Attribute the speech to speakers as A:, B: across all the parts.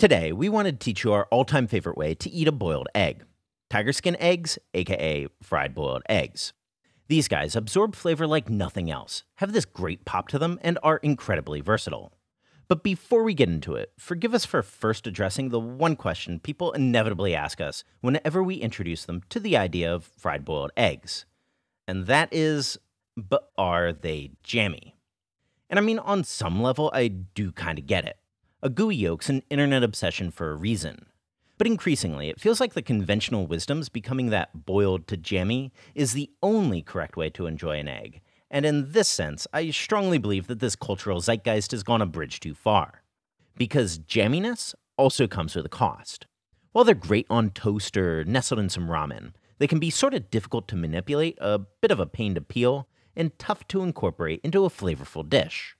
A: Today, we wanted to teach you our all time favorite way to eat a boiled egg tiger skin eggs, aka fried boiled eggs. These guys absorb flavor like nothing else, have this great pop to them, and are incredibly versatile. But before we get into it, forgive us for first addressing the one question people inevitably ask us whenever we introduce them to the idea of fried boiled eggs. And that is, but are they jammy? And I mean, on some level, I do kind of get it. A GUI yoke's an internet obsession for a reason. But increasingly, it feels like the conventional wisdom's becoming that boiled to jammy is the only correct way to enjoy an egg. And in this sense, I strongly believe that this cultural zeitgeist has gone a bridge too far. Because jamminess also comes with a cost. While they're great on toast or nestled in some ramen, they can be sort of difficult to manipulate, a bit of a pain to peel, and tough to incorporate into a flavorful dish.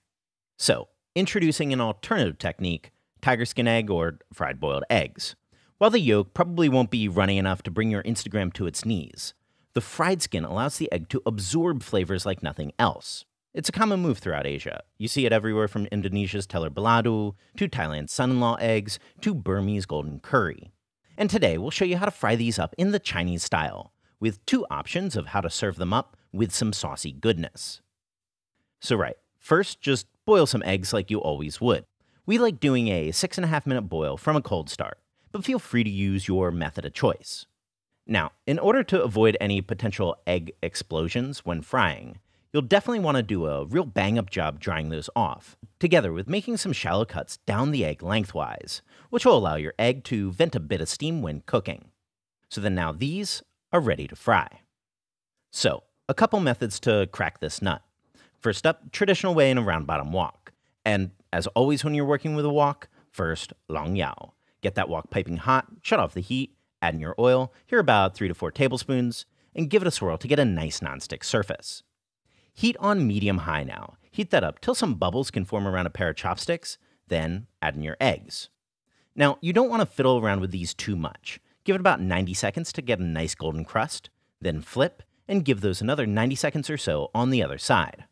A: So, introducing an alternative technique, tiger skin egg or fried boiled eggs. While the yolk probably won't be runny enough to bring your Instagram to its knees, the fried skin allows the egg to absorb flavors like nothing else. It's a common move throughout Asia. You see it everywhere from Indonesia's teller balado to Thailand's son-in-law eggs to Burmese golden curry. And today we'll show you how to fry these up in the Chinese style, with two options of how to serve them up with some saucy goodness. So right, First, just boil some eggs like you always would. We like doing a 6.5 minute boil from a cold start, but feel free to use your method of choice. Now, in order to avoid any potential egg explosions when frying, you'll definitely want to do a real bang up job drying those off, together with making some shallow cuts down the egg lengthwise, which will allow your egg to vent a bit of steam when cooking. So then now these are ready to fry. So, a couple methods to crack this nut. First up, traditional way in a round bottom wok. And as always, when you're working with a wok, first, long yao. Get that wok piping hot, shut off the heat, add in your oil, here about 3 to 4 tablespoons, and give it a swirl to get a nice nonstick surface. Heat on medium high now. Heat that up till some bubbles can form around a pair of chopsticks, then add in your eggs. Now, you don't want to fiddle around with these too much. Give it about 90 seconds to get a nice golden crust, then flip and give those another 90 seconds or so on the other side.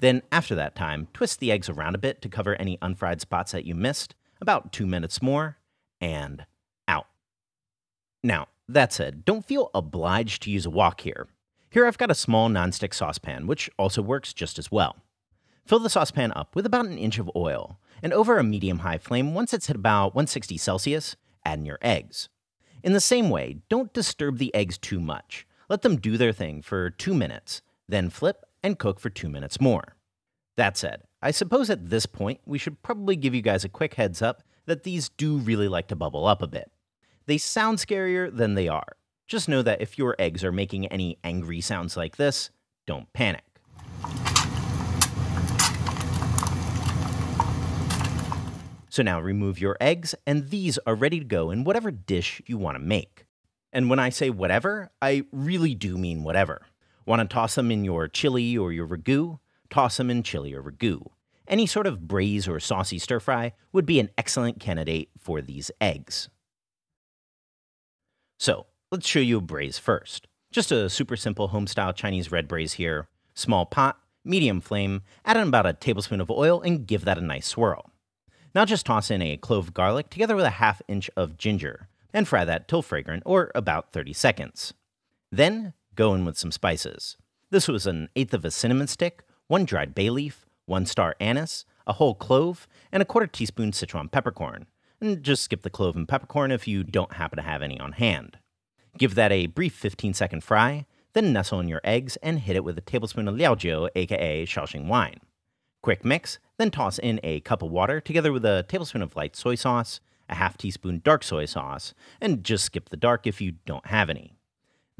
A: Then, after that time, twist the eggs around a bit to cover any unfried spots that you missed, about two minutes more, and out. Now, that said, don't feel obliged to use a wok here. Here I've got a small nonstick saucepan, which also works just as well. Fill the saucepan up with about an inch of oil, and over a medium-high flame, once it's at about 160 Celsius, add in your eggs. In the same way, don't disturb the eggs too much. Let them do their thing for two minutes, then flip and cook for two minutes more. That said, I suppose at this point we should probably give you guys a quick heads up that these do really like to bubble up a bit. They sound scarier than they are. Just know that if your eggs are making any angry sounds like this, don't panic. So now remove your eggs, and these are ready to go in whatever dish you want to make. And when I say whatever, I really do mean whatever. Want to toss them in your chili or your ragu? Toss them in chili or ragu. Any sort of braise or saucy stir fry would be an excellent candidate for these eggs. So, let's show you a braise first. Just a super simple homestyle Chinese red braise here. Small pot, medium flame, add in about a tablespoon of oil and give that a nice swirl. Now just toss in a clove of garlic together with a half inch of ginger and fry that till fragrant or about 30 seconds. Then Go in with some spices. This was an eighth of a cinnamon stick, one dried bay leaf, one star anise, a whole clove, and a quarter teaspoon Sichuan peppercorn. And just skip the clove and peppercorn if you don't happen to have any on hand. Give that a brief 15 second fry, then nestle in your eggs and hit it with a tablespoon of liaojiu, aka Shaoxing wine. Quick mix, then toss in a cup of water together with a tablespoon of light soy sauce, a half teaspoon dark soy sauce, and just skip the dark if you don't have any.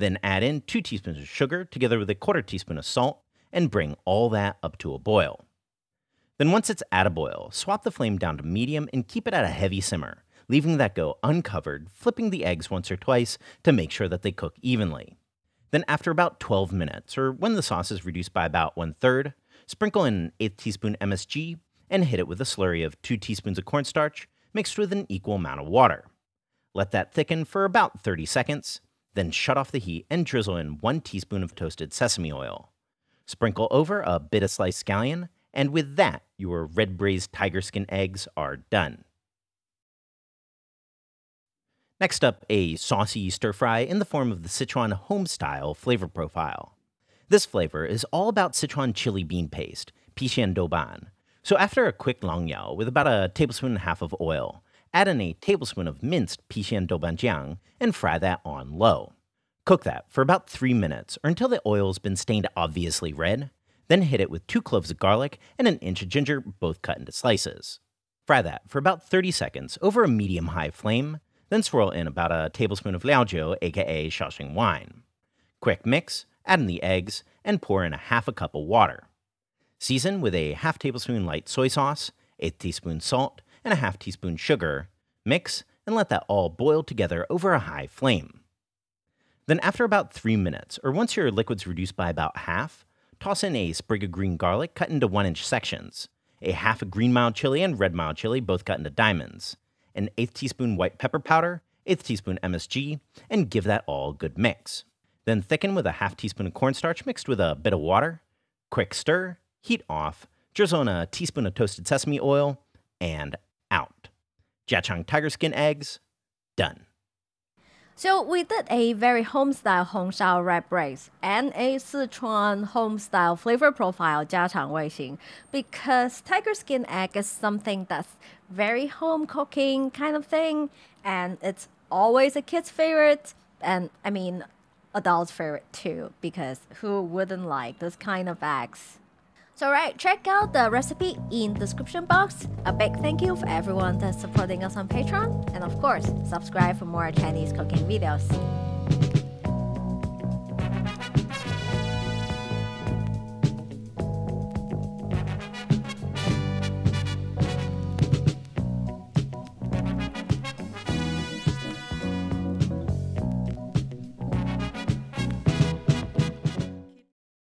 A: Then add in 2 teaspoons of sugar together with a quarter teaspoon of salt and bring all that up to a boil. Then once it's at a boil, swap the flame down to medium and keep it at a heavy simmer, leaving that go uncovered, flipping the eggs once or twice to make sure that they cook evenly. Then after about 12 minutes, or when the sauce is reduced by about one third, sprinkle in an eighth teaspoon MSG and hit it with a slurry of 2 teaspoons of cornstarch mixed with an equal amount of water. Let that thicken for about 30 seconds, then shut off the heat and drizzle in one teaspoon of toasted sesame oil. Sprinkle over a bit of sliced scallion, and with that, your red braised tiger skin eggs are done. Next up, a saucy stir fry in the form of the Sichuan style flavor profile. This flavor is all about Sichuan chili bean paste, Pixian Douban. So after a quick long yao with about a tablespoon and a half of oil, Add in a tablespoon of minced Pixian doubanjiang and fry that on low. Cook that for about 3 minutes or until the oil's been stained obviously red, then hit it with 2 cloves of garlic and an inch of ginger, both cut into slices. Fry that for about 30 seconds over a medium-high flame, then swirl in about a tablespoon of liaojiu, aka Shaoxing wine. Quick mix, add in the eggs, and pour in a half a cup of water. Season with a half tablespoon light soy sauce, a teaspoon salt, and a half teaspoon sugar. Mix and let that all boil together over a high flame. Then after about 3 minutes, or once your liquid's reduced by about half, toss in a sprig of green garlic cut into 1-inch sections, a half a green mild chili and red mild chili both cut into diamonds, an eighth teaspoon white pepper powder, eighth teaspoon MSG, and give that all a good mix. Then thicken with a half teaspoon of cornstarch mixed with a bit of water, quick stir, heat off, drizzle in a teaspoon of toasted sesame oil, and Jiachang tiger skin eggs. Done. So we did a very home-style Hong Shao and a Sichuan home-style flavor profile Jiachang Weixing because tiger skin egg is something that's very home cooking kind of thing and it's always a kid's favorite and I mean adult's favorite too because who wouldn't like this kind of eggs? So right, check out the recipe in description box. A big thank you for everyone that's supporting us on Patreon, and of course, subscribe for more Chinese cooking videos.